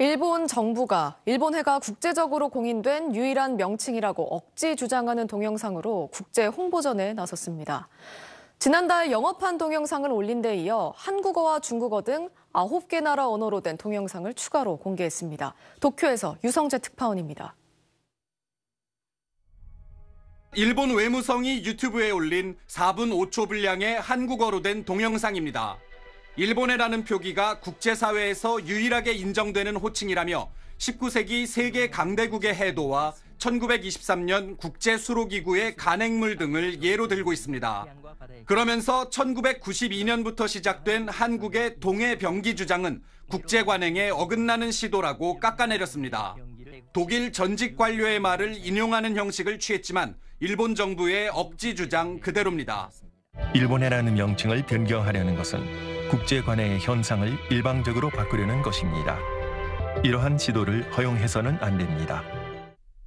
일본 정부가 일본 해가 국제적으로 공인된 유일한 명칭이라고 억지 주장하는 동영상으로 국제 홍보전에 나섰습니다. 지난달 영업한 동영상을 올린 데 이어 한국어와 중국어 등 9개 나라 언어로 된 동영상을 추가로 공개했습니다. 도쿄에서 유성재 특파원입니다. 일본 외무성이 유튜브에 올린 4분 5초 분량의 한국어로 된 동영상입니다. 일본해라는 표기가 국제사회에서 유일하게 인정되는 호칭이라며 19세기 세계 강대국의 해도와 1923년 국제수로기구의 간행물 등을 예로 들고 있습니다. 그러면서 1992년부터 시작된 한국의 동해 병기 주장은 국제 관행에 어긋나는 시도라고 깎아내렸습니다. 독일 전직 관료의 말을 인용하는 형식을 취했지만 일본 정부의 억지 주장 그대로입니다. 일본해라는 명칭을 변경하려는 것은 국제 관의 현상을 일방적으로 바꾸려는 것입니다. 이러한 시도를 허용해서는 안 됩니다.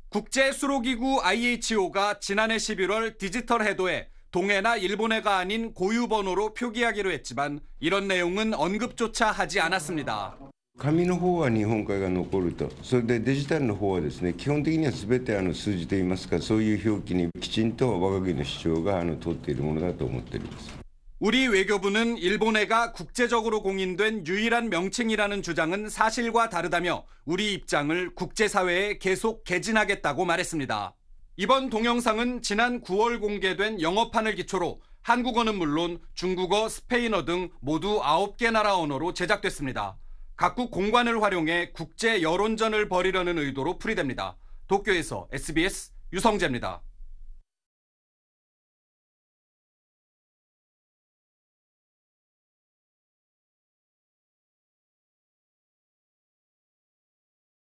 국제수로기구 IHO가 지난해 11월 디지털 해도에 동해나 일본해가 아닌 고유 번호로 표기하기로 했지만 이런 내용은 언급조차 하지 않았습니다. 紙の方は日本海が残るとそれでデジタルの方はですね基本的にはすてあの数字といいますかそういう表記にきちんと我が国の主張があの通っているものだと思っております 우리 외교부는 일본해가 국제적으로 공인된 유일한 명칭이라는 주장은 사실과 다르다며 우리 입장을 국제사회에 계속 개진하겠다고 말했습니다. 이번 동영상은 지난 9월 공개된 영어판을 기초로 한국어는 물론 중국어, 스페인어 등 모두 9개 나라 언어로 제작됐습니다. 각국 공관을 활용해 국제 여론전을 벌이려는 의도로 풀이됩니다. 도쿄에서 SBS 유성재입니다.